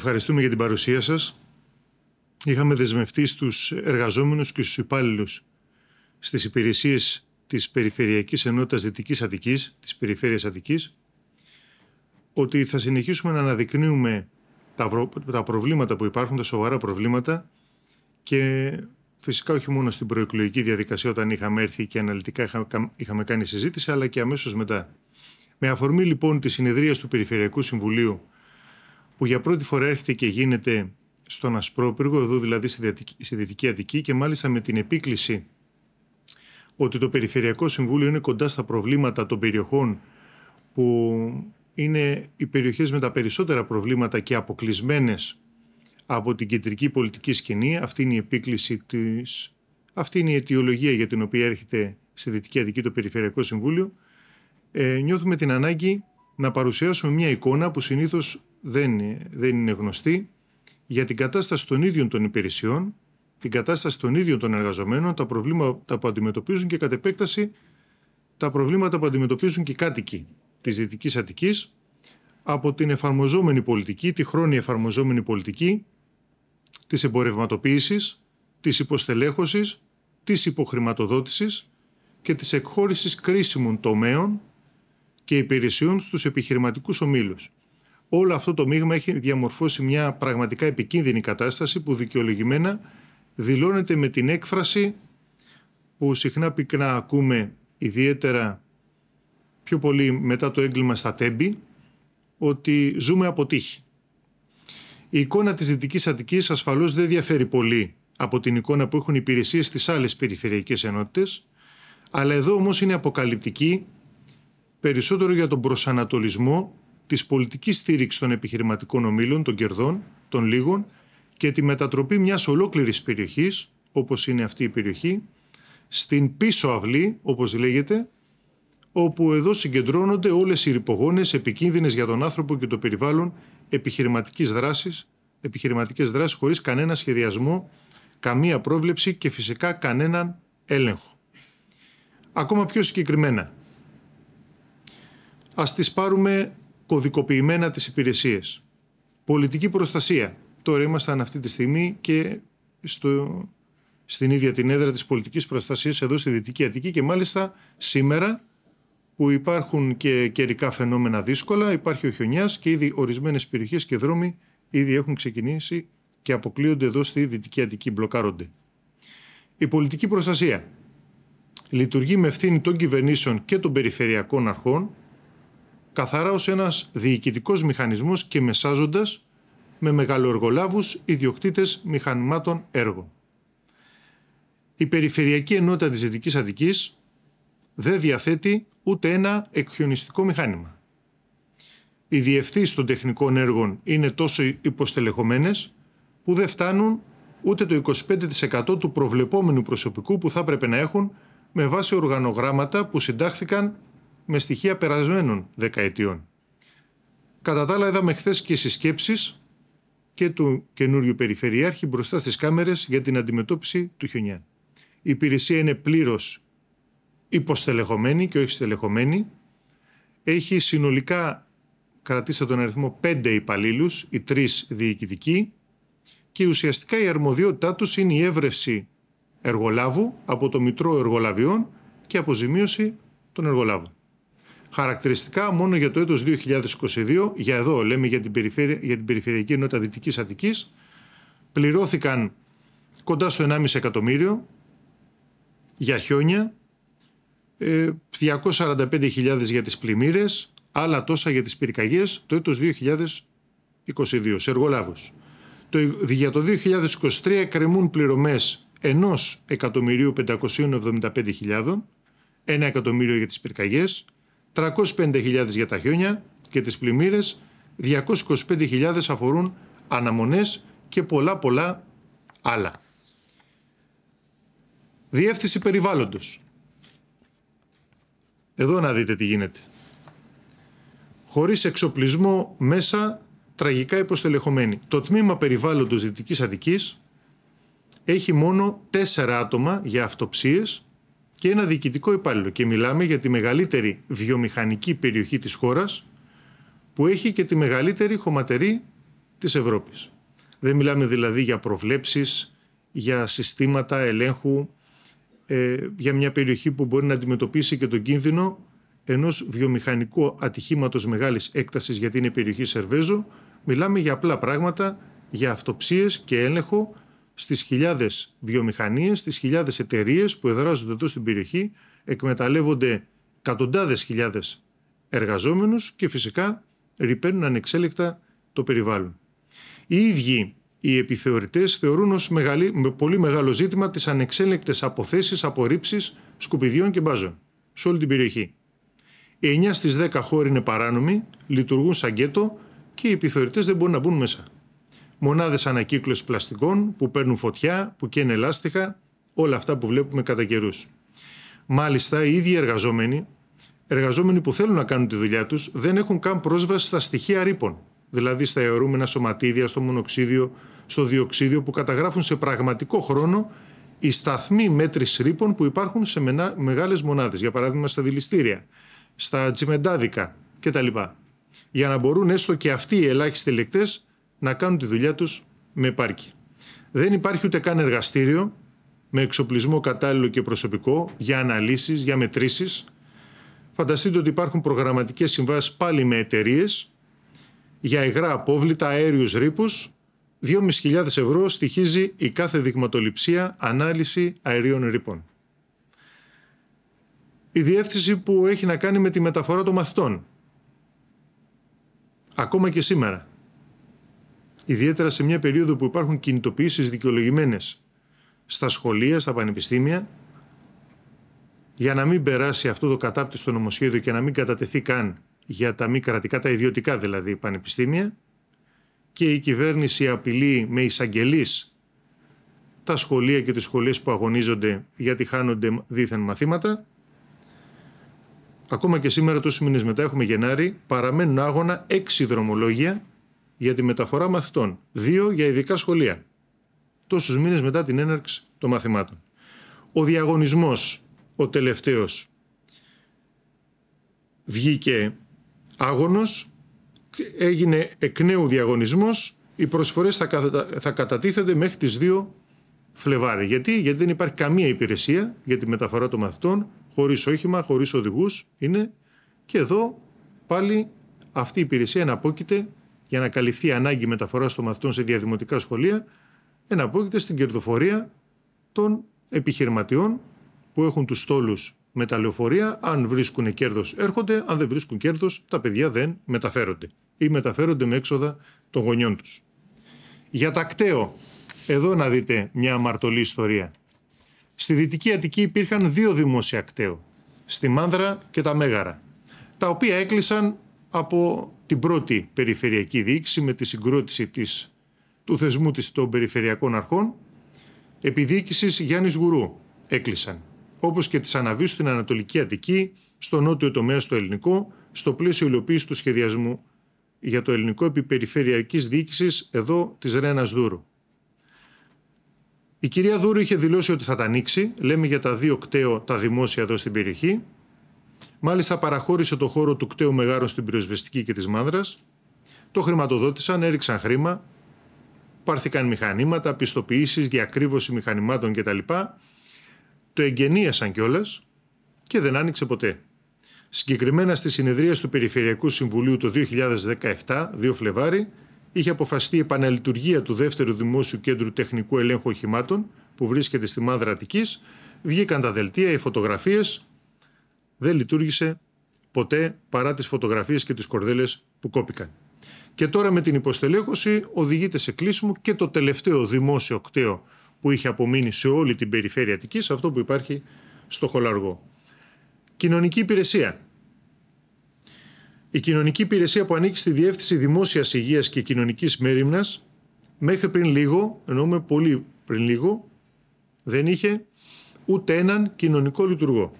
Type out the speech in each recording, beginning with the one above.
Ευχαριστούμε για την παρουσία σας. Είχαμε δεσμευτεί στους εργαζόμενους και στους υπάλληλους στις υπηρεσίες της Περιφερειακής Ενότητας Δυτικής Αττικής, της Περιφέρειας Αττικής, ότι θα συνεχίσουμε να αναδεικνύουμε τα προβλήματα που υπάρχουν, τα σοβαρά προβλήματα και φυσικά όχι μόνο στην προεκλογική διαδικασία όταν είχαμε έρθει και αναλυτικά είχαμε κάνει συζήτηση, αλλά και αμέσως μετά. Με αφορμή λοιπόν τη συνεδρία του Περιφερειακού Συμβουλίου που για πρώτη φορά έρχεται και γίνεται στον Ασπρόπυργο, εδώ δηλαδή στη Δυτική, Αττική και μάλιστα με την επίκληση ότι το Περιφερειακό Συμβούλιο είναι κοντά στα προβλήματα των περιοχών που είναι οι περιοχές με τα περισσότερα προβλήματα και αποκλεισμένες από την κεντρική πολιτική σκηνή. Αυτή είναι η επίκληση της... Αυτή είναι η αιτιολογία για την οποία έρχεται στη Δυτική Αττική το Περιφερειακό Συμβούλιο. Ε, νιώθουμε την ανάγκη να παρουσιάσουμε μια εικόνα που συνήθως δεν, δεν είναι γνωστή για την κατάσταση των ίδιων των υπηρεσιών, την κατάσταση των ίδιων των εργαζομένων, τα προβλήματα που αντιμετωπίζουν και κατ' επέκταση τα προβλήματα που αντιμετωπίζουν και οι κάτοικοι της δυτικής Αττικής από την εφαρμοζόμενη πολιτική, τη χρόνια εφαρμοζόμενη πολιτική της εμπορευματοποίησης, της υποστελέχωσης, της υποχρηματοδότησης και της εκχώρησης κρίσιμων τομέων και υπηρεσιών στους επιχειρηματικούς ομίλους όλο αυτό το μείγμα έχει διαμορφώσει μια πραγματικά επικίνδυνη κατάσταση που δικαιολογημένα δηλώνεται με την έκφραση που συχνά πυκνά ακούμε ιδιαίτερα πιο πολύ μετά το έγκλημα στα τέμπη ότι ζούμε από τύχη. Η εικόνα της Δυτικής Αττικής ασφαλώς δεν διαφέρει πολύ από την εικόνα που έχουν οι στις άλλες περιφερειακές ενότητες, αλλά εδώ όμως είναι αποκαλυπτική περισσότερο για τον προσανατολισμό της πολιτικής στήριξης των επιχειρηματικών ομίλων, των κερδών, των λίγων και τη μετατροπή μιας ολόκληρης περιοχής, όπως είναι αυτή η περιοχή, στην πίσω αυλή, όπως λέγεται, όπου εδώ συγκεντρώνονται όλες οι ρηπογόνες επικίνδυνες για τον άνθρωπο και το περιβάλλον επιχειρηματικής δράσης, επιχειρηματικές δράσεις χωρίς κανένα σχεδιασμό, καμία πρόβλεψη και φυσικά κανέναν έλεγχο. Ακόμα πιο συγκεκριμένα, ας τις πάρουμε κωδικοποιημένα τις υπηρεσίες. Πολιτική προστασία. Τώρα ήμασταν αυτή τη στιγμή και στο, στην ίδια την έδρα της πολιτικής προστασίας εδώ στη Δυτική Αττική και μάλιστα σήμερα που υπάρχουν και καιρικά φαινόμενα δύσκολα, υπάρχει ο χιονιάς και ήδη ορισμένες περιοχές και δρόμοι ήδη έχουν ξεκινήσει και αποκλείονται εδώ στη Δυτική Αττική, μπλοκάρονται. Η πολιτική προστασία λειτουργεί με ευθύνη των κυβερνήσεων και των περιφερειακών αρχών καθαρά ως ένας διοικητικός μηχανισμός και μεσάζοντας με μεγαλοεργολάβους ιδιοκτήτες μηχανημάτων έργων. Η Περιφερειακή Ενότητα της Δυτικής Αττικής δεν διαθέτει ούτε ένα εκχιονιστικό μηχάνημα. Οι διευθύνσεις των τεχνικών έργων είναι τόσο υποστελεχωμένες που δεν φτάνουν ούτε το 25% του προβλεπόμενου προσωπικού που θα έπρεπε να έχουν με βάση οργανογράμματα που συντάχθηκαν με στοιχεία περασμένων δεκαετιών. Κατά τα άλλα είδαμε χθες και συσκέψεις και του καινούριου Περιφερειάρχη μπροστά στις κάμερες για την αντιμετώπιση του χιονιά. Η υπηρεσία είναι πλήρως υποστελεχωμένη και όχι στελεχωμένη. Έχει συνολικά, κρατήσει τον αριθμό, πέντε υπαλλήλους, οι τρεις διοικητικοί και ουσιαστικά η αρμοδιότητά τους είναι η έβρευση εργολάβου από το Μητρό Εργολαβιών και αποζημίωση των εργολάβων. Χαρακτηριστικά μόνο για το έτος 2022, για εδώ λέμε για την, για την περιφερειακή ενότητα Δυτικής Αττικής, πληρώθηκαν κοντά στο 1,5 εκατομμύριο για χιόνια, 245.000 ε, για τις πλημμύρες, άλλα τόσα για τις πυρκαγιές το έτος 2022, σε εργολάβους. για το 2023 κρεμούν πληρωμές 1.575.000, ένα εκατομμύριο για τις πυρκαγιές, 350.000 για τα χιόνια και τις πλημμύρες, 225.000 αφορούν αναμονές και πολλά πολλά άλλα. Διεύθυνση περιβάλλοντος. Εδώ να δείτε τι γίνεται. Χωρίς εξοπλισμό μέσα τραγικά υποστελεχωμένοι. Το τμήμα περιβάλλοντος Δυτικής Αττικής έχει μόνο τέσσερα άτομα για αυτοψίες και ένα διοικητικό υπάλληλο. Και μιλάμε για τη μεγαλύτερη βιομηχανική περιοχή της χώρας που έχει και τη μεγαλύτερη χωματερή της Ευρώπης. Δεν μιλάμε δηλαδή για προβλέψεις, για συστήματα ελέγχου, ε, για μια περιοχή που μπορεί να αντιμετωπίσει και τον κίνδυνο ενός βιομηχανικού ατυχήματος μεγάλης έκτασης γιατί είναι η περιοχή Σερβέζο. Μιλάμε για απλά πράγματα, για αυτοψίες και έλεγχο στις χιλιάδες βιομηχανίες, στις χιλιάδες εταιρείες που εδράζονται εδώ στην περιοχή, εκμεταλλεύονται εκατοντάδες χιλιάδες εργαζόμενους και φυσικά ρηπαίνουν ανεξέλεκτα το περιβάλλον. Οι ίδιοι οι επιθεωρητές θεωρούν ως πολύ μεγάλο ζήτημα τις ανεξέλεκτες αποθέσεις, απορρίψεις σκουπιδιών και μπάζων σε όλη την περιοχή. 9 στι 10 χώροι είναι παράνομοι, λειτουργούν σαν γκέτο και οι επιθεωρητές δεν μπορούν να μπουν μέσα μονάδες ανακύκλωσης πλαστικών που παίρνουν φωτιά, που καίνε λάστιχα, όλα αυτά που βλέπουμε κατά καιρούς. Μάλιστα, οι ίδιοι εργαζόμενοι, εργαζόμενοι που θέλουν να κάνουν τη δουλειά τους, δεν έχουν καν πρόσβαση στα στοιχεία ρήπων, δηλαδή στα αιωρούμενα σωματίδια, στο μονοξίδιο, στο διοξίδιο, που καταγράφουν σε πραγματικό χρόνο οι σταθμοί μέτρησης ρήπων που υπάρχουν σε μεγάλες μονάδες, για παράδειγμα στα δηληστήρια, στα τσιμεντάδικα κτλ. Για να μπορούν έστω και αυτοί οι ελάχιστοι ελεκτές να κάνουν τη δουλειά τους με πάρκι. Δεν υπάρχει ούτε καν εργαστήριο με εξοπλισμό κατάλληλο και προσωπικό για αναλύσεις, για μετρήσεις. Φανταστείτε ότι υπάρχουν προγραμματικές συμβάσεις πάλι με εταιρείες για υγρά απόβλητα, αέριους ρήπους. 2.500 ευρώ στοιχίζει η κάθε δειγματοληψία ανάλυση αερίων ρήπων. Η διεύθυνση που έχει να κάνει με τη μεταφορά των μαθητών. Ακόμα και σήμερα ιδιαίτερα σε μια περίοδο που υπάρχουν κινητοποιήσεις δικαιολογημένες στα σχολεία, στα πανεπιστήμια, για να μην περάσει αυτό το κατάπτυστο νομοσχέδιο και να μην κατατεθεί καν για τα μη κρατικά, τα ιδιωτικά δηλαδή πανεπιστήμια, και η κυβέρνηση απειλεί με εισαγγελείς τα σχολεία και τις σχολές που αγωνίζονται γιατί χάνονται δίθεν μαθήματα. Ακόμα και σήμερα, τόσοι μήνες μετά, έχουμε Γενάρη, παραμένουν άγωνα έξι δρομολόγια για τη μεταφορά μαθητών, δύο για ειδικά σχολεία. Τόσους μήνες μετά την έναρξη των μαθημάτων. Ο διαγωνισμός, ο τελευταίος, βγήκε άγωνος, έγινε εκ νέου διαγωνισμός, οι προσφορές θα, κατα... θα κατατίθενται μέχρι τις 2 Φλεβάρι. Γιατί? Γιατί δεν υπάρχει καμία υπηρεσία για τη μεταφορά των μαθητών, χωρίς όχημα, χωρίς οδηγούς, είναι και εδώ πάλι αυτή η υπηρεσία εναπόκειται για να καλυφθεί η ανάγκη μεταφοράς των μαθητών σε διαδημοτικά σχολεία, εναπόκειται στην κερδοφορία των επιχειρηματιών που έχουν τους στόλους με τα λεωφορεία. Αν βρίσκουν κέρδος, έρχονται. Αν δεν βρίσκουν κέρδος, τα παιδιά δεν μεταφέρονται ή μεταφέρονται με έξοδα των γονιών τους. Για τα τακταίο, εδώ να δείτε μια αμαρτωλή ιστορία. Στη Δυτική Αττική υπήρχαν δύο δημόσια κταίο, στη Μάνδρα και τα Μέγαρα, τα οποία έκλεισαν από την πρώτη περιφερειακή διοίκηση με τη συγκρότηση της, του θεσμού της των περιφερειακών αρχών διοίκησης Γιάννης Γουρού έκλεισαν. Όπως και τις αναβίσεις στην Ανατολική Αττική, στο νότιο τομέα στο ελληνικό, στο πλαίσιο υλοποίησης του σχεδιασμού για το ελληνικό επιπεριφερειακής διοίκησης εδώ της Ρένας Δούρου. Η κυρία Δούρου είχε δηλώσει ότι θα τα ανοίξει, λέμε για τα δύο κταίο τα δημόσια εδώ στην περιοχή, Μάλιστα, παραχώρησε το χώρο του κταίου μεγάρων στην πυροσβεστική και της μάνδρας. Το χρηματοδότησαν, έριξαν χρήμα, πάρθηκαν μηχανήματα, πιστοποιήσεις, διακρύβωση μηχανημάτων κτλ. Το εγγενίασαν κιόλας και δεν άνοιξε ποτέ. Συγκεκριμένα στη συνεδρία του Περιφερειακού Συμβουλίου το 2017, 2 Φλεβάρι, είχε αποφαστεί η επαναλειτουργία του δεύτερου δημόσιου κέντρου τεχνικού ελέγχου οχημάτων που βρίσκεται στη Μάδρα Αττικής. Βγήκαν τα δελτία, οι φωτογραφίες δεν λειτουργήσε ποτέ παρά τις φωτογραφίες και τις κορδέλες που κόπηκαν. Και τώρα με την υποστελέχωση οδηγείται σε κλείσιμο και το τελευταίο δημόσιο κτέο που είχε απομείνει σε όλη την περιφέρεια Αττικής, αυτό που υπάρχει στο Χολαργό. Κοινωνική υπηρεσία. Η κοινωνική υπηρεσία που ανήκει στη Διεύθυνση Δημόσιας Υγείας και Κοινωνικής Μέρημνας, μέχρι πριν λίγο, εννοούμε πολύ πριν λίγο, δεν είχε ούτε έναν κοινωνικό λειτουργό.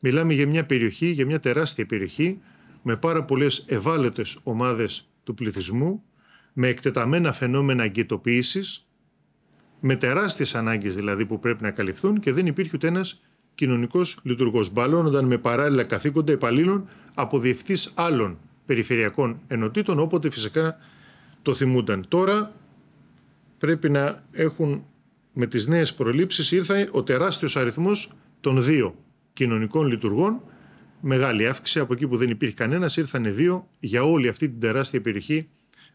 Μιλάμε για μια περιοχή, για μια τεράστια περιοχή, με πάρα πολλές ευάλωτες ομάδες του πληθυσμού, με εκτεταμένα φαινόμενα αγκαιτοποίησης, με τεράστιες ανάγκες δηλαδή που πρέπει να καλυφθούν και δεν υπήρχε ούτε ένας κοινωνικός λειτουργός. Μπαλώνονταν με παράλληλα καθήκοντα υπαλλήλων από διευθύς άλλων περιφερειακών ενωτήτων, όποτε φυσικά το θυμούνταν. Τώρα πρέπει να έχουν με τις νέες προλήψεις ήρθε ο τεράστιος αριθμός των δύο κοινωνικών λειτουργών. Μεγάλη αύξηση. Από εκεί που δεν υπήρχε κανένας, ήρθαν δύο για όλη αυτή την τεράστια περιοχή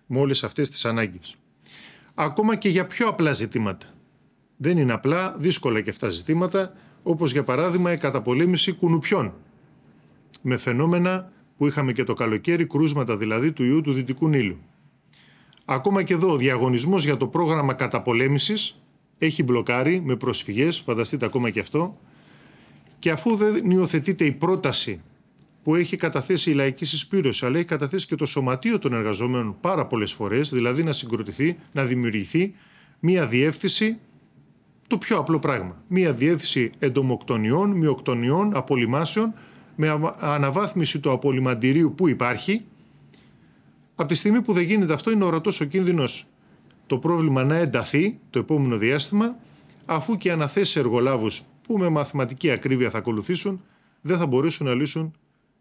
με όλες αυτές τις ανάγκες. Ακόμα και για πιο απλά ζητήματα. Δεν είναι απλά, δύσκολα και αυτά ζητήματα, όπως για παράδειγμα η καταπολέμηση κουνουπιών. Με φαινόμενα που είχαμε και το καλοκαίρι, κρούσματα δηλαδή του ιού του Δυτικού Νείλου. Ακόμα και εδώ ο διαγωνισμός για το πρόγραμμα καταπολέμησης έχει μπλοκάρει με προσφυγές, φανταστείτε ακόμα και αυτό, και αφού δεν υιοθετείται η πρόταση που έχει καταθέσει η λαϊκή συσπήρωση, αλλά έχει καταθέσει και το σωματείο των εργαζομένων πάρα πολλές φορές, δηλαδή να συγκροτηθεί, να δημιουργηθεί μία διεύθυνση, το πιο απλό πράγμα. Μία διεύθυνση εντομοκτονιών, μειοκτονιών, απολυμάσεων, με αναβάθμιση του απολυμαντηρίου που υπάρχει. Από τη στιγμή που δεν γίνεται αυτό, είναι ορατός ο κίνδυνος το πρόβλημα να ενταθεί το επόμενο διάστημα, αφού και αναθέσει εργολάβους που με μαθηματική ακρίβεια θα ακολουθήσουν, δεν θα μπορέσουν να λύσουν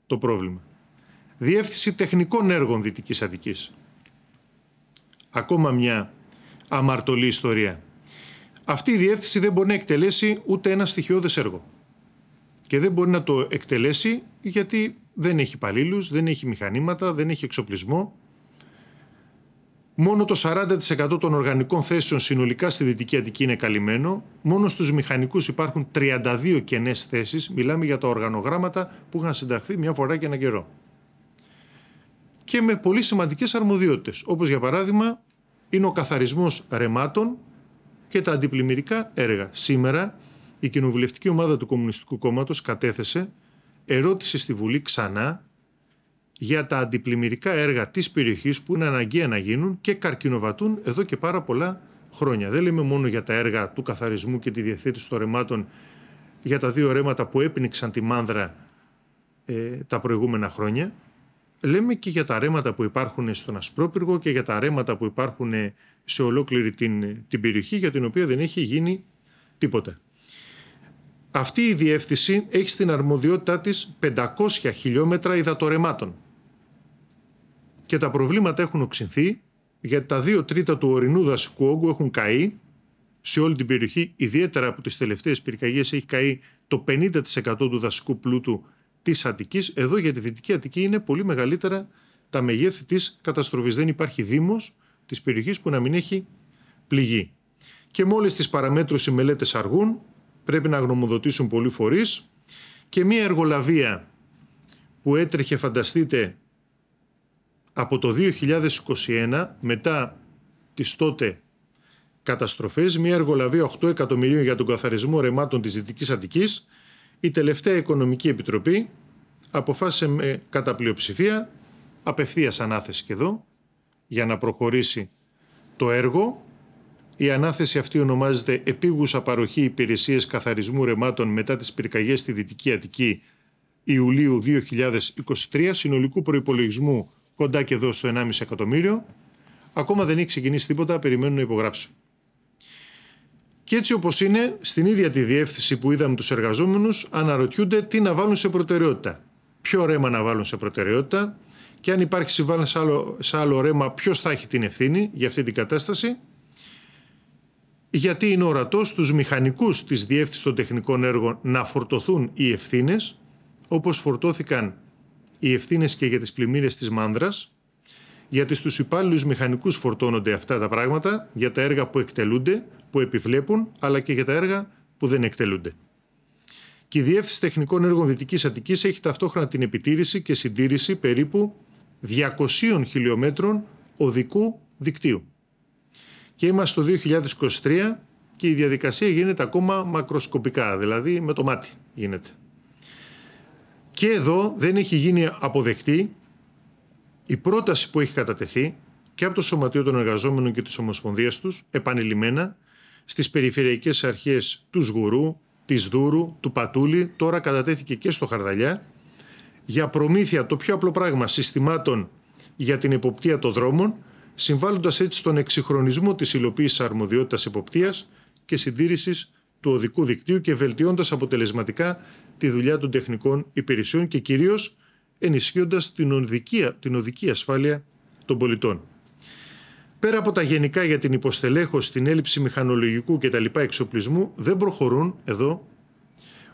το πρόβλημα. Διεύθυνση τεχνικών έργων Δυτικής Αττικής. Ακόμα μια αμαρτωλή ιστορία. Αυτή η διεύθυνση δεν μπορεί να εκτελέσει ούτε ένα στοιχειώδες έργο. Και δεν μπορεί να το εκτελέσει γιατί δεν έχει υπαλλήλους, δεν έχει μηχανήματα, δεν έχει εξοπλισμό Μόνο το 40% των οργανικών θέσεων συνολικά στη Δυτική Αττική είναι καλυμμένο. Μόνο στους μηχανικούς υπάρχουν 32 κενές θέσεις. Μιλάμε για τα οργανογράμματα που είχαν συνταχθεί μια φορά και ένα καιρό. Και με πολύ σημαντικές αρμοδιότητες, όπως για παράδειγμα είναι ο καθαρισμός ρεμάτων και τα αντιπλημμυρικά έργα. Σήμερα η κοινοβουλευτική ομάδα του Κομμουνιστικού Κόμματος κατέθεσε ερώτηση στη Βουλή ξανά για τα αντιπλημμυρικά έργα της περιοχής που είναι αναγκαία να γίνουν και καρκινοβατούν εδώ και πάρα πολλά χρόνια. Δεν λέμε μόνο για τα έργα του καθαρισμού και τη διαθέτηση των ρεμάτων για τα δύο ρέματα που έπνιξαν τη μάνδρα ε, τα προηγούμενα χρόνια. Λέμε και για τα ρέματα που υπάρχουν στον Ασπρόπυργο και για τα ρέματα που υπάρχουν ε, σε ολόκληρη την, ε, την περιοχή για την οποία δεν έχει γίνει τίποτα. Αυτή η διεύθυνση έχει στην αρμοδιότητά της 500 χιλιόμετρα υδατορεμάτων και τα προβλήματα έχουν οξυνθεί γιατί τα δύο τρίτα του ορεινού δασικού όγκου έχουν καεί σε όλη την περιοχή, ιδιαίτερα από τις τελευταίες πυρκαγιές έχει καεί το 50% του δασικού πλούτου της Αττικής. Εδώ για τη Δυτική Αττική είναι πολύ μεγαλύτερα τα μεγέθη της καταστροφής. Δεν υπάρχει δήμος της περιοχής που να μην έχει πληγεί. Και μόλις τις παραμέτρους οι μελέτες αργούν, πρέπει να γνωμοδοτήσουν πολλοί φορείς και μία εργολαβία που έτρεχε φανταστείτε από το 2021 μετά τις τότε καταστροφές, μια εργολαβία 8 εκατομμυρίων για τον καθαρισμό ρεμάτων της Δυτικής Αττικής, η τελευταία Οικονομική Επιτροπή αποφάσισε με κατά πλειοψηφία, απευθείας ανάθεση και εδώ, για να προχωρήσει το έργο. Η ανάθεση αυτή ονομάζεται «Επίγουσα παροχή υπηρεσίες καθαρισμού ρεμάτων μετά τις πυρκαγιές στη Δυτική Αττική Ιουλίου 2023, συνολικού προϋπολογισμού κοντά και εδώ στο 1,5 εκατομμύριο. Ακόμα δεν έχει ξεκινήσει τίποτα, περιμένουν να υπογράψουν. Και έτσι όπως είναι, στην ίδια τη διεύθυνση που είδαμε τους εργαζόμενους, αναρωτιούνται τι να βάλουν σε προτεραιότητα. Ποιο ρέμα να βάλουν σε προτεραιότητα και αν υπάρχει συμβάν σε άλλο, σε άλλο ρέμα, ποιος θα έχει την ευθύνη για αυτή την κατάσταση. Γιατί είναι ορατός στους μηχανικούς της διεύθυνσης των τεχνικών έργων να φορτωθούν οι ευθύνες, όπως φορτώθηκαν οι ευθύνες και για τις πλημμύρες της μάνδρας, γιατί στους υπάλληλους μηχανικούς φορτώνονται αυτά τα πράγματα για τα έργα που εκτελούνται, που επιβλέπουν, αλλά και για τα έργα που δεν εκτελούνται. Και η Διεύθυνση Τεχνικών Έργων Δυτικής Αττικής έχει ταυτόχρονα την επιτήρηση και συντήρηση περίπου 200 χιλιόμετρων οδικού δικτύου. Και είμαστε το 2023 και η διαδικασία γίνεται ακόμα μακροσκοπικά, δηλαδή με το μάτι γίνεται. Και εδώ δεν έχει γίνει αποδεκτή η πρόταση που έχει κατατεθεί και από το Σωματείο των Εργαζόμενων και της Ομοσπονδίας τους επανειλημμένα στις περιφερειακές αρχές του Σγουρού, της Δούρου, του Πατούλη, τώρα κατατέθηκε και στο Χαρδαλιά, για προμήθεια το πιο απλό πράγμα συστημάτων για την εποπτεία των δρόμων, συμβάλλοντας έτσι στον εξυγχρονισμό της υλοποίησης αρμοδιότητας εποπτείας και συντήρησης του οδικού δικτύου και βελτιώντας αποτελεσματικά τη δουλειά των τεχνικών υπηρεσιών και κυρίως ενισχύοντας την, οδική, την οδική ασφάλεια των πολιτών. Πέρα από τα γενικά για την υποστελέχωση, την έλλειψη μηχανολογικού κτλ. εξοπλισμού, δεν προχωρούν εδώ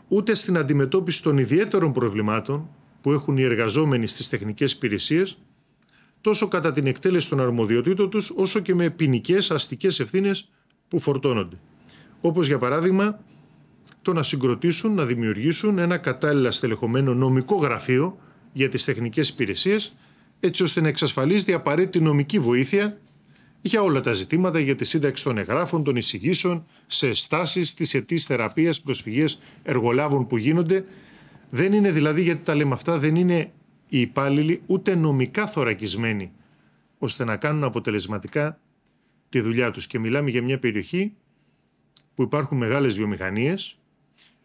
ούτε στην αντιμετώπιση των ιδιαίτερων προβλημάτων που έχουν οι εργαζόμενοι στις τεχνικές υπηρεσίες, τόσο κατά την εκτέλεση των αρμοδιοτήτων τους, όσο και με ποινικές αστικές ευθύνες που φορτώνονται. Όπως για παράδειγμα το να συγκροτήσουν, να δημιουργήσουν ένα κατάλληλα στελεχωμένο νομικό γραφείο για τις τεχνικές υπηρεσίες, έτσι ώστε να εξασφαλίζεται η απαραίτητη νομική βοήθεια για όλα τα ζητήματα για τη σύνταξη των εγγράφων, των εισηγήσεων, σε στάσεις, τι αιτήσει θεραπείας, προσφυγές εργολάβων που γίνονται. Δεν είναι δηλαδή, γιατί τα λέμε αυτά, δεν είναι οι υπάλληλοι ούτε νομικά θωρακισμένοι ώστε να κάνουν αποτελεσματικά τη δουλειά τους. Και μιλάμε για μια περιοχή που υπάρχουν μεγάλες βιομηχανίες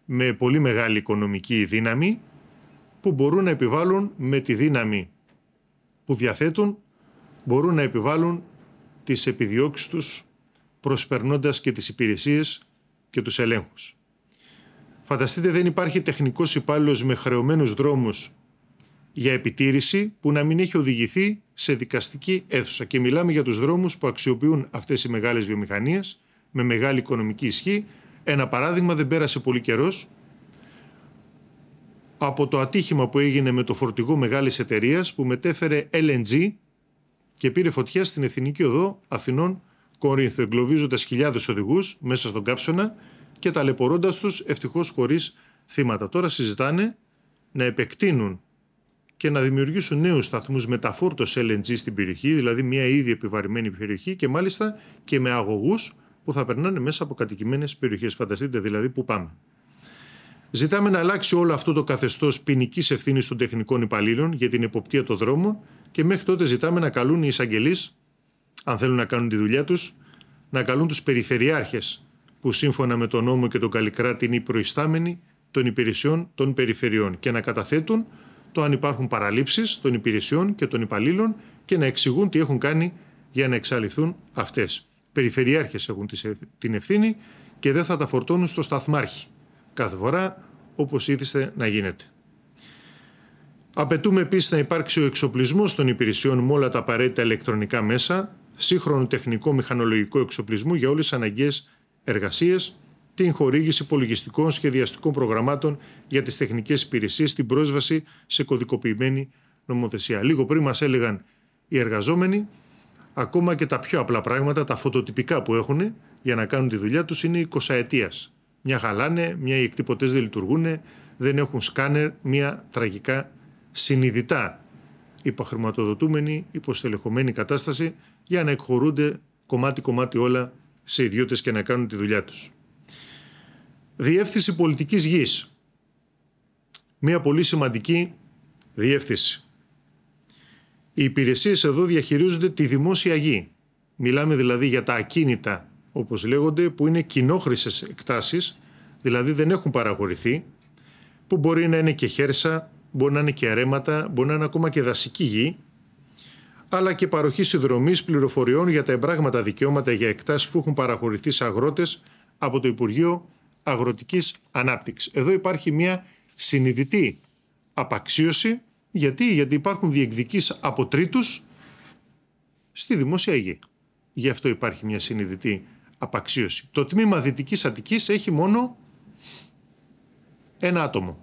με πολύ μεγάλη οικονομική δύναμη που μπορούν να επιβάλλουν με τη δύναμη που διαθέτουν μπορούν να επιβάλλουν τις επιδιώξεις τους προσπερνώντας και τις υπηρεσίες και τους ελέγχους. Φανταστείτε δεν υπάρχει τεχνικός υπάλληλος με χρεωμένους δρόμους για επιτήρηση που να μην έχει οδηγηθεί σε δικαστική αίθουσα. Και μιλάμε για τους δρόμους που αξιοποιούν αυτές οι μεγάλες βιομηχανίες με μεγάλη οικονομική ισχύ. Ένα παράδειγμα δεν πέρασε πολύ καιρός. Από το ατύχημα που έγινε με το φορτηγό μεγάλης εταιρείας που μετέφερε LNG και πήρε φωτιά στην Εθνική Οδό Αθηνών Κορίνθου, εγκλωβίζοντας χιλιάδες οδηγούς μέσα στον καύσωνα και ταλαιπωρώντας τους ευτυχώς χωρίς θύματα. Τώρα συζητάνε να επεκτείνουν και να δημιουργήσουν νέους σταθμούς μεταφόρτω LNG στην περιοχή, δηλαδή μια ήδη επιβαρημένη περιοχή και μάλιστα και με αγωγούς που θα περνάνε μέσα από κατοικημένες περιοχές. Φανταστείτε δηλαδή πού πάμε. Ζητάμε να αλλάξει όλο αυτό το καθεστώς ποινικής ευθύνης των τεχνικών υπαλλήλων για την εποπτεία των δρόμων και μέχρι τότε ζητάμε να καλούν οι εισαγγελείς, αν θέλουν να κάνουν τη δουλειά τους, να καλούν τους περιφερειάρχες, που σύμφωνα με τον νόμο και τον καλλικράτη είναι οι προϊστάμενοι των υπηρεσιών των περιφερειών και να καταθέτουν το αν υπάρχουν παραλήψεις των υπηρεσιών και των υπαλλήλων και να εξηγούν τι έχουν κάνει για να εξαλειφθούν αυτές περιφερειάρχες έχουν την ευθύνη και δεν θα τα φορτώνουν στο σταθμάρχη κάθε φορά όπως ήθιστε να γίνεται. Απαιτούμε επίσης να υπάρξει ο εξοπλισμός των υπηρεσιών με όλα τα απαραίτητα ηλεκτρονικά μέσα, σύγχρονο τεχνικό μηχανολογικό εξοπλισμό για όλες τις αναγκαίες εργασίες, την χορήγηση υπολογιστικών σχεδιαστικών προγραμμάτων για τις τεχνικές υπηρεσίες την πρόσβαση σε κωδικοποιημένη νομοθεσία. Λίγο πριν μας έλεγαν οι εργαζόμενοι ακόμα και τα πιο απλά πράγματα, τα φωτοτυπικά που έχουν για να κάνουν τη δουλειά τους είναι 20 ετία. Μια χαλάνε, μια οι εκτυπωτές δεν λειτουργούν, δεν έχουν σκάνερ, μια τραγικά συνειδητά υπαχρηματοδοτούμενη, υποστελεχωμένη κατάσταση για να εκχωρούνται κομμάτι-κομμάτι όλα σε ιδιώτες και να κάνουν τη δουλειά τους. Διεύθυνση πολιτικής γης. Μια πολύ σημαντική διεύθυνση. Οι υπηρεσίες εδώ διαχειρίζονται τη δημόσια γη. Μιλάμε δηλαδή για τα ακίνητα, όπως λέγονται, που είναι κοινόχρησες εκτάσεις, δηλαδή δεν έχουν παραχωρηθεί, που μπορεί να είναι και χέρσα, μπορεί να είναι και αρέματα, μπορεί να είναι ακόμα και δασική γη, αλλά και παροχή συνδρομής πληροφοριών για τα εμπράγματα δικαιώματα για εκτάσεις που έχουν παραχωρηθεί σε αγρότες από το Υπουργείο Αγροτικής Ανάπτυξης. Εδώ υπάρχει μια συνειδητή απαξίωση γιατί, γιατί υπάρχουν διεκδικείς από τρίτους στη δημόσια υγεία. Γι' αυτό υπάρχει μια συνειδητή απαξίωση. Το τμήμα Δυτικής Αττικής έχει μόνο ένα άτομο.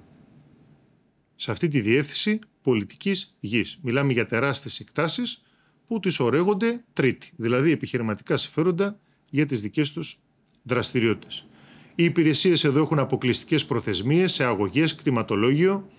Σε αυτή τη διεύθυνση πολιτικής γης. Μιλάμε για τεράστιες εκτάσεις που τις ορέγονται τρίτη. Δηλαδή επιχειρηματικά συμφέροντα για τις δικές τους δραστηριότητες. Οι υπηρεσίες εδώ έχουν αποκλειστικές προθεσμίες σε αγωγές, κτηματολόγιο,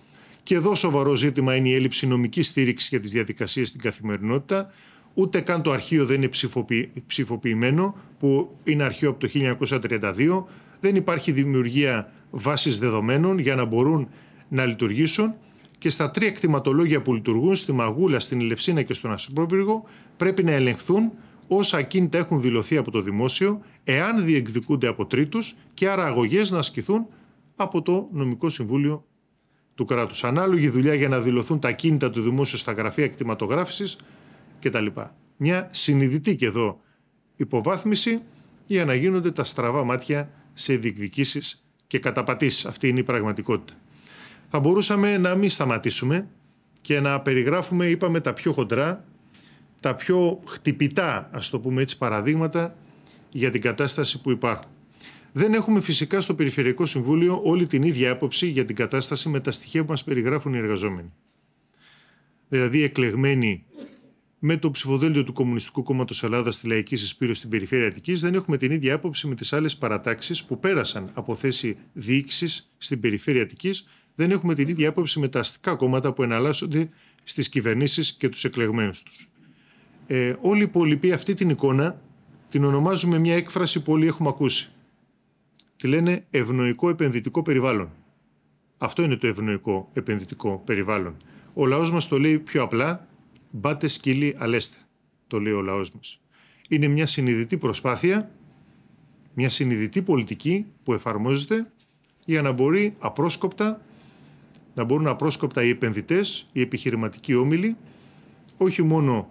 και εδώ σοβαρό ζήτημα είναι η έλλειψη νομικής στήριξης για τις διαδικασίες στην καθημερινότητα. Ούτε καν το αρχείο δεν είναι ψηφοποιη... ψηφοποιημένο, που είναι αρχείο από το 1932. Δεν υπάρχει δημιουργία βάσης δεδομένων για να μπορούν να λειτουργήσουν. Και στα τρία εκτιματολόγια που λειτουργούν, στη Μαγούλα, στην Ελευσίνα και στον Ασπρόπυργο, πρέπει να ελεγχθούν όσα ακίνητα έχουν δηλωθεί από το δημόσιο, εάν διεκδικούνται από τρίτους και άρα αγωγές να ασκηθούν από το Νομικό Συμβούλιο του κράτους. Ανάλογη δουλειά για να δηλωθούν τα κίνητα του δημόσιου στα γραφεία κτηματογράφηση κτλ. Μια συνειδητή και εδώ υποβάθμιση για να γίνονται τα στραβά μάτια σε διεκδικήσεις και καταπατήσεις. Αυτή είναι η πραγματικότητα. Θα μπορούσαμε να μην σταματήσουμε και να περιγράφουμε, είπαμε, τα πιο χοντρά, τα πιο χτυπητά, ας το πούμε έτσι, παραδείγματα για την κατάσταση που υπάρχουν. Δεν έχουμε φυσικά στο Περιφερειακό Συμβούλιο όλη την ίδια άποψη για την κατάσταση με τα στοιχεία που μας περιγράφουν οι εργαζόμενοι. Δηλαδή, εκλεγμένοι με το ψηφοδέλτιο του Κομμουνιστικού Κόμματος Ελλάδας στη Λαϊκή Συσπήρωση στην Περιφέρεια Αττικής, δεν έχουμε την ίδια άποψη με τις άλλες παρατάξεις που πέρασαν από θέση διοίκησης στην Περιφέρεια Αττικής. Δεν έχουμε την ίδια άποψη με τα αστικά κόμματα που εναλλάσσονται στις κυβερνήσεις και τους εκλεγμένους τους. Ε, όλοι οι υπόλοιποι αυτή την εικόνα την ονομάζουμε μια έκφραση που όλοι έχουμε ακούσει τη λένε ευνοϊκό επενδυτικό περιβάλλον. Αυτό είναι το ευνοϊκό επενδυτικό περιβάλλον. Ο λαός μας το λέει πιο απλά, μπάτε σκύλι αλέστε, το λέει ο λαός μας. Είναι μια συνειδητή προσπάθεια, μια συνειδητή πολιτική που εφαρμόζεται για να μπορεί απρόσκοπτα, να μπορούν απρόσκοπτα οι επενδυτές, οι επιχειρηματικοί όμιλοι, όχι μόνο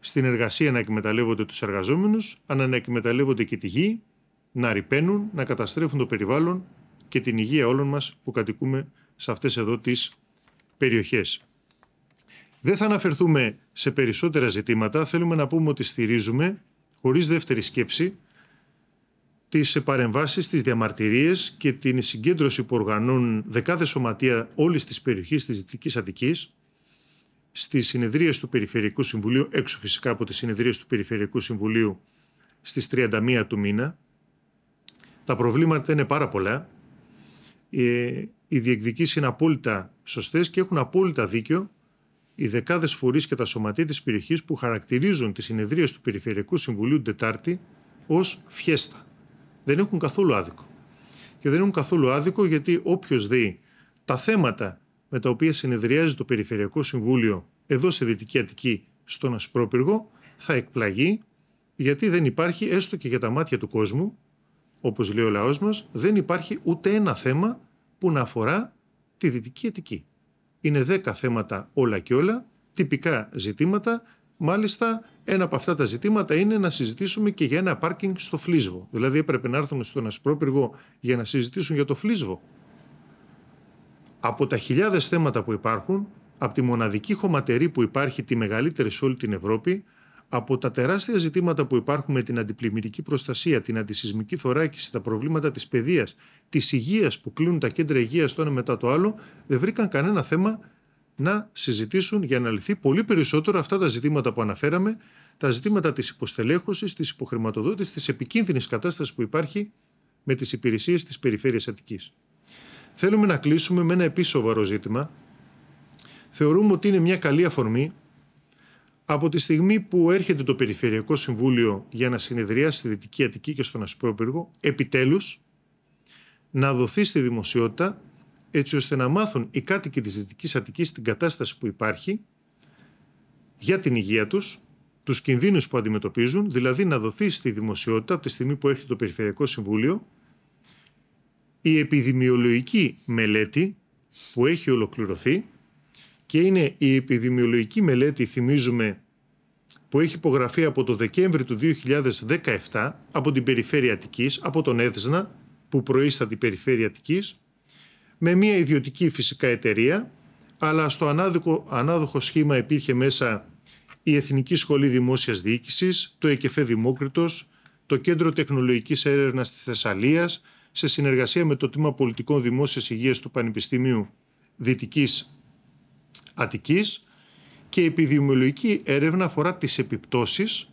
στην εργασία να εκμεταλλεύονται τους εργαζόμενους, αλλά να εκμεταλλεύονται και τη γη, να ρηπαίνουν, να καταστρέφουν το περιβάλλον και την υγεία όλων μας που κατοικούμε σε αυτές εδώ τις περιοχές. Δεν θα αναφερθούμε σε περισσότερα ζητήματα, θέλουμε να πούμε ότι στηρίζουμε, χωρίς δεύτερη σκέψη, τις παρεμβάσεις, τις διαμαρτυρίες και την συγκέντρωση που οργανώνουν δεκάδες σωματεία όλης της περιοχής της Δυτικής Αττικής, στις συνεδρίες του Περιφερειακού Συμβουλίου, έξω φυσικά από τις συνεδρίες του Περιφερειακού Συμβουλίου, στις 31 του μήνα, τα προβλήματα είναι πάρα πολλά. Ε, οι διεκδικήσεις είναι απόλυτα σωστές και έχουν απόλυτα δίκιο οι δεκάδες φορείς και τα σωματεία της περιοχής που χαρακτηρίζουν τις συνεδρία του Περιφερειακού Συμβουλίου Τετάρτη ως φιέστα. Δεν έχουν καθόλου άδικο. Και δεν έχουν καθόλου άδικο γιατί όποιος δει τα θέματα με τα οποία συνεδριάζει το Περιφερειακό Συμβούλιο εδώ σε Δυτική Αττική στον Ασπρόπυργο θα εκπλαγεί γιατί δεν υπάρχει έστω και για τα μάτια του κόσμου όπως λέει ο λαός μας, δεν υπάρχει ούτε ένα θέμα που να αφορά τη δυτική Αιτική. Είναι δέκα θέματα όλα και όλα, τυπικά ζητήματα, μάλιστα ένα από αυτά τα ζητήματα είναι να συζητήσουμε και για ένα πάρκινγκ στο Φλίσβο. Δηλαδή έπρεπε να έρθουν στον Ασπρόπυργο για να συζητήσουν για το Φλίσβο. Από τα χιλιάδες θέματα που υπάρχουν, από τη μοναδική χωματερή που υπάρχει τη μεγαλύτερη σε όλη την Ευρώπη, από τα τεράστια ζητήματα που υπάρχουν με την αντιπλημμυρική προστασία, την αντισυσμική θωράκιση, τα προβλήματα της παιδείας, της υγείας που κλείνουν τα κέντρα υγείας το ένα μετά το άλλο, δεν βρήκαν κανένα θέμα να συζητήσουν για να λυθεί πολύ περισσότερο αυτά τα ζητήματα που αναφέραμε, τα ζητήματα της υποστελέχωσης, της υποχρηματοδότησης, της επικίνδυνης κατάστασης που υπάρχει με τις υπηρεσίες της περιφέρειας Αττικής. Θέλουμε να κλείσουμε με ένα επίσοβαρο ζήτημα. Θεωρούμε ότι είναι μια καλή αφορμή από τη στιγμή που έρχεται το Περιφερειακό Συμβούλιο για να συνεδριάσει στη Δυτική Αττική και στον Ασπρόπυργο, επιτέλους να δοθεί στη δημοσιότητα έτσι ώστε να μάθουν οι κάτοικοι της Δυτικής Αττικής την κατάσταση που υπάρχει για την υγεία τους, τους κινδύνους που αντιμετωπίζουν, δηλαδή να δοθεί στη δημοσιότητα από τη στιγμή που έρχεται το Περιφερειακό Συμβούλιο η επιδημιολογική μελέτη που έχει ολοκληρωθεί και είναι η επιδημιολογική μελέτη, θυμίζουμε, που έχει υπογραφεί από το Δεκέμβρη του 2017 από την Περιφέρεια Αττικής, από τον Έθσνα, που προείσταται η Περιφέρεια Αττικής, με μια ιδιωτική φυσικά εταιρεία, αλλά στο ανάδοχο, ανάδοχο σχήμα υπήρχε μέσα η Εθνική Σχολή Δημόσιας Διοίκησης, το ΕΚΕΦΕ Δημόκριτος, το Κέντρο Τεχνολογικής Έρευνας της Θεσσαλίας, σε συνεργασία με το Τμήμα Πολιτικών Δημόσιας Υγείας του Πανεπιστημίου Δυτικής Αττικής και η επιδημιολογική έρευνα αφορά τις επιπτώσεις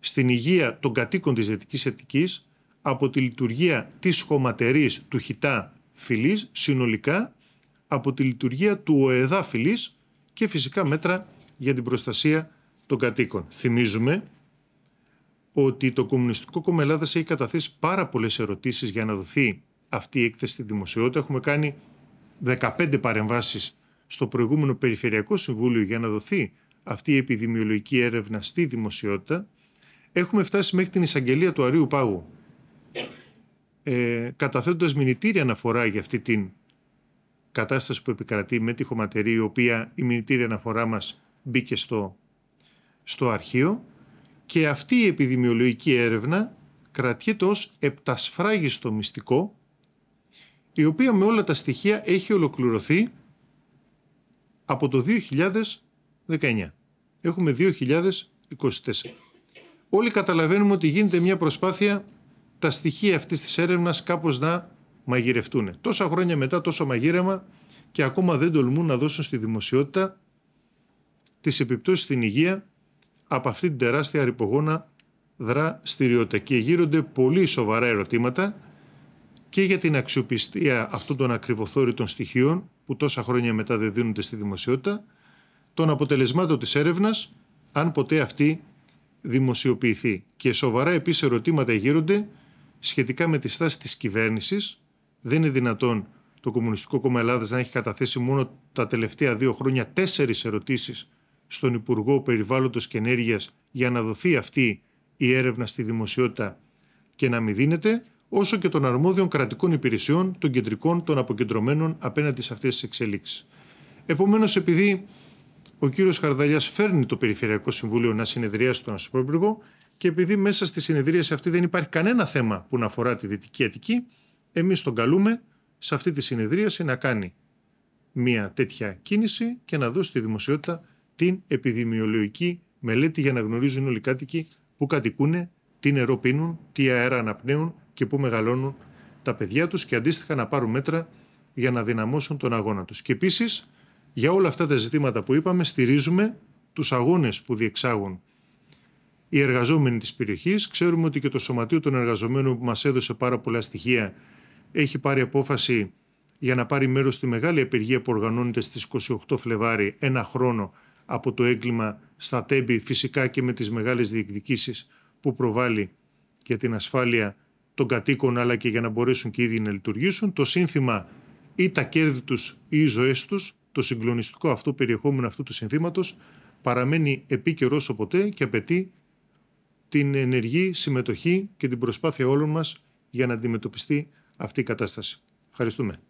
στην υγεία των κατοίκων της Δυτικής Αττικής από τη λειτουργία της χωματερής του χιτά φυλής συνολικά από τη λειτουργία του ΟΕΔΑ φυλής και φυσικά μέτρα για την προστασία των κατοίκων. Θυμίζουμε ότι το Κομμουνιστικό Κόμμα Ελλάδας έχει καταθέσει πάρα πολλές ερωτήσεις για να δοθεί αυτή η έκθεση στη δημοσιότητα. Έχουμε κάνει 15 παρεμβάσεις στο προηγούμενο Περιφερειακό Συμβούλιο για να δοθεί αυτή η επιδημιολογική έρευνα στη δημοσιότητα, έχουμε φτάσει μέχρι την εισαγγελία του Αρίου Πάγου. Ε, καταθέτοντας μηνυτήρια αναφορά για αυτή την κατάσταση που επικρατεί με τη χωματερή, η οποία η μηνυτήρια αναφορά μας μπήκε στο, στο αρχείο και αυτή η επιδημιολογική έρευνα κρατιέται ως επτασφράγιστο μυστικό η οποία με όλα τα στοιχεία έχει ολοκληρωθεί από το 2019. Έχουμε 2024. Όλοι καταλαβαίνουμε ότι γίνεται μια προσπάθεια τα στοιχεία αυτής της έρευνας κάπως να μαγειρευτούν. Τόσα χρόνια μετά τόσο μαγείρεμα και ακόμα δεν τολμούν να δώσουν στη δημοσιότητα τις επιπτώσεις στην υγεία από αυτή την τεράστια ρηπογόνα δραστηριότητα. Και γύρονται πολύ σοβαρά ερωτήματα και για την αξιοπιστία αυτών των ακριβοθόρητων στοιχείων που τόσα χρόνια μετά δεν δίνονται στη δημοσιότητα, των αποτελεσμάτων της έρευνας, αν ποτέ αυτή δημοσιοποιηθεί. Και σοβαρά επίσης ερωτήματα γύρονται σχετικά με τη στάση της κυβέρνησης. Δεν είναι δυνατόν το Κομμουνιστικό Κόμμα Ελλάδας να έχει καταθέσει μόνο τα τελευταία δύο χρόνια τέσσερις ερωτήσεις στον Υπουργό Περιβάλλοντος και Ενέργειας για να δοθεί αυτή η έρευνα στη δημοσιότητα και να μην δίνεται όσο και των αρμόδιων κρατικών υπηρεσιών των κεντρικών των αποκεντρωμένων απέναντι σε αυτές τις εξελίξεις. Επομένως, επειδή ο κύριος Χαρδαλιάς φέρνει το Περιφερειακό Συμβούλιο να συνεδριάσει τον Ασπρόπουργο και επειδή μέσα στη συνεδρίαση αυτή δεν υπάρχει κανένα θέμα που να αφορά τη Δυτική Αττική, εμείς τον καλούμε σε αυτή τη συνεδρίαση να κάνει μια τέτοια κίνηση και να δώσει στη δημοσιότητα την επιδημιολογική μελέτη για να γνωρίζουν όλοι οι κάτοικοι που κατοικούν, τι νερό πίνουν, τι αέρα αναπνέουν και πού μεγαλώνουν τα παιδιά τους και αντίστοιχα να πάρουν μέτρα για να δυναμώσουν τον αγώνα τους. Και επίσης, για όλα αυτά τα ζητήματα που είπαμε, στηρίζουμε τους αγώνες που διεξάγουν οι εργαζόμενοι της περιοχής. Ξέρουμε ότι και το Σωματείο των Εργαζομένων που μας έδωσε πάρα πολλά στοιχεία έχει πάρει απόφαση για να πάρει μέρος στη μεγάλη απεργία που οργανώνεται στις 28 Φλεβάρι ένα χρόνο από το έγκλημα στα Τέμπη φυσικά και με τις μεγάλες διεκδικήσεις που προβάλλει για την ασφάλεια των κατοίκων αλλά και για να μπορέσουν και ίδιοι να λειτουργήσουν. Το σύνθημα ή τα κέρδη τους ή οι ζωές τους, το συγκλονιστικό αυτό περιεχόμενο αυτού του συνθήματος παραμένει επίκαιρος όσο ποτέ και απαιτεί την ενεργή συμμετοχή και την προσπάθεια όλων μας για να αντιμετωπιστεί αυτή η κατάσταση. Ευχαριστούμε.